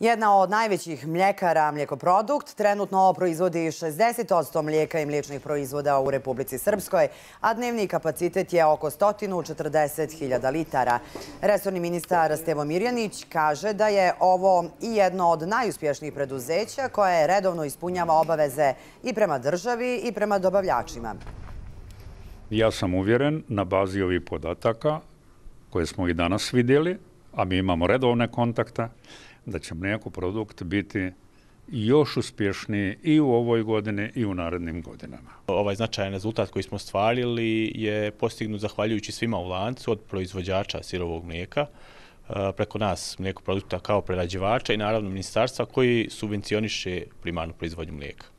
Jedna od najvećih mljekara mljekoprodukt trenutno proizvodi 60% mlijeka i mliječnih proizvoda u Republici Srpskoj, a dnevni kapacitet je oko 140.000 litara. Resorni ministar Stevo Mirjanić kaže da je ovo i jedno od najuspješnijih preduzeća koje redovno ispunjava obaveze i prema državi i prema dobavljačima. Ja sam uvjeren na bazi ovih podataka koje smo i danas vidjeli, a mi imamo redovne kontakte, da će mlijeko produkt biti još uspješniji i u ovoj godini i u narednim godinama. Ovaj značajan rezultat koji smo stvarili je postignut zahvaljujući svima u lancu od proizvođača sirovog mlijeka e, preko nas mlijeko produkta kao prerađivača i naravno ministarstva koji subvencioniše primarnu proizvodnju mlijeka.